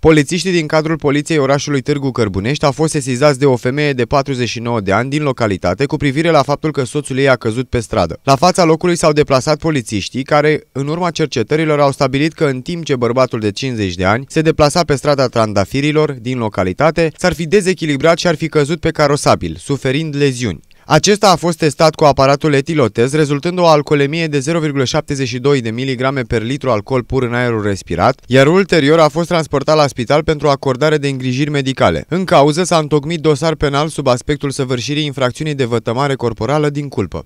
Polițiștii din cadrul poliției orașului Târgu Cărbunești au fost sesizați de o femeie de 49 de ani din localitate cu privire la faptul că soțul ei a căzut pe stradă. La fața locului s-au deplasat polițiștii care, în urma cercetărilor, au stabilit că în timp ce bărbatul de 50 de ani se deplasa pe strada Trandafirilor din localitate, s-ar fi dezechilibrat și ar fi căzut pe carosabil, suferind leziuni. Acesta a fost testat cu aparatul etilotez, rezultând o alcoolemie de 0,72 de miligrame per litru alcool pur în aerul respirat, iar ulterior a fost transportat la spital pentru acordare de îngrijiri medicale. În cauză s-a întocmit dosar penal sub aspectul săvârșirii infracțiunii de vătămare corporală din culpă.